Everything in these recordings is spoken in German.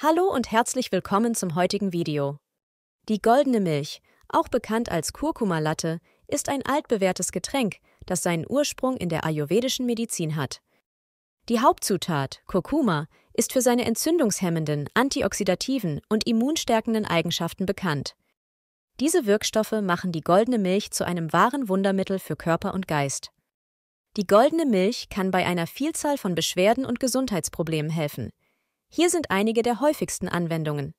Hallo und herzlich willkommen zum heutigen Video. Die goldene Milch, auch bekannt als Kurkuma-Latte, ist ein altbewährtes Getränk, das seinen Ursprung in der ayurvedischen Medizin hat. Die Hauptzutat, Kurkuma, ist für seine entzündungshemmenden, antioxidativen und immunstärkenden Eigenschaften bekannt. Diese Wirkstoffe machen die goldene Milch zu einem wahren Wundermittel für Körper und Geist. Die goldene Milch kann bei einer Vielzahl von Beschwerden und Gesundheitsproblemen helfen, hier sind einige der häufigsten Anwendungen.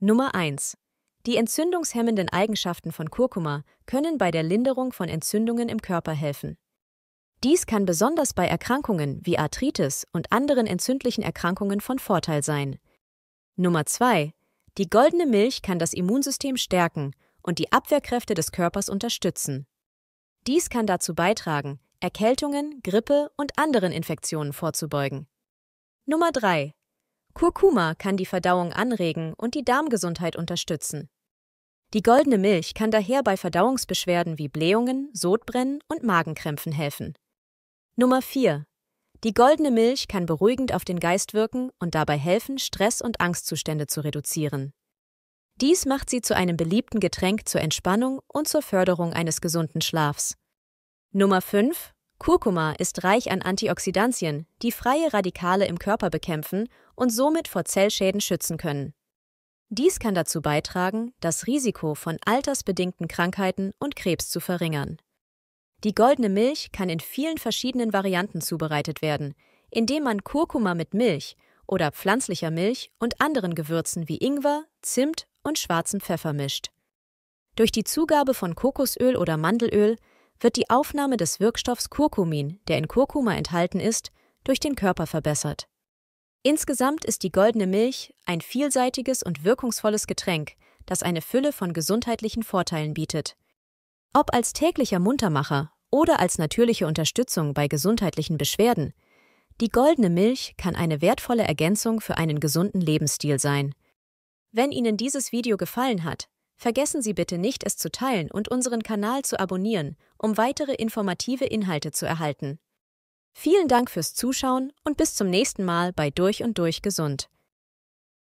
Nummer 1. Die entzündungshemmenden Eigenschaften von Kurkuma können bei der Linderung von Entzündungen im Körper helfen. Dies kann besonders bei Erkrankungen wie Arthritis und anderen entzündlichen Erkrankungen von Vorteil sein. Nummer 2. Die goldene Milch kann das Immunsystem stärken und die Abwehrkräfte des Körpers unterstützen. Dies kann dazu beitragen, Erkältungen, Grippe und anderen Infektionen vorzubeugen. Nummer 3. Kurkuma kann die Verdauung anregen und die Darmgesundheit unterstützen. Die goldene Milch kann daher bei Verdauungsbeschwerden wie Blähungen, Sodbrennen und Magenkrämpfen helfen. Nummer 4. Die goldene Milch kann beruhigend auf den Geist wirken und dabei helfen, Stress und Angstzustände zu reduzieren. Dies macht sie zu einem beliebten Getränk zur Entspannung und zur Förderung eines gesunden Schlafs. Nummer 5. Kurkuma ist reich an Antioxidantien, die freie Radikale im Körper bekämpfen und somit vor Zellschäden schützen können. Dies kann dazu beitragen, das Risiko von altersbedingten Krankheiten und Krebs zu verringern. Die goldene Milch kann in vielen verschiedenen Varianten zubereitet werden, indem man Kurkuma mit Milch oder pflanzlicher Milch und anderen Gewürzen wie Ingwer, Zimt und schwarzen Pfeffer mischt. Durch die Zugabe von Kokosöl oder Mandelöl wird die Aufnahme des Wirkstoffs Kurkumin, der in Kurkuma enthalten ist, durch den Körper verbessert. Insgesamt ist die goldene Milch ein vielseitiges und wirkungsvolles Getränk, das eine Fülle von gesundheitlichen Vorteilen bietet. Ob als täglicher Muntermacher oder als natürliche Unterstützung bei gesundheitlichen Beschwerden, die goldene Milch kann eine wertvolle Ergänzung für einen gesunden Lebensstil sein. Wenn Ihnen dieses Video gefallen hat, Vergessen Sie bitte nicht, es zu teilen und unseren Kanal zu abonnieren, um weitere informative Inhalte zu erhalten. Vielen Dank fürs Zuschauen und bis zum nächsten Mal bei Durch und Durch Gesund.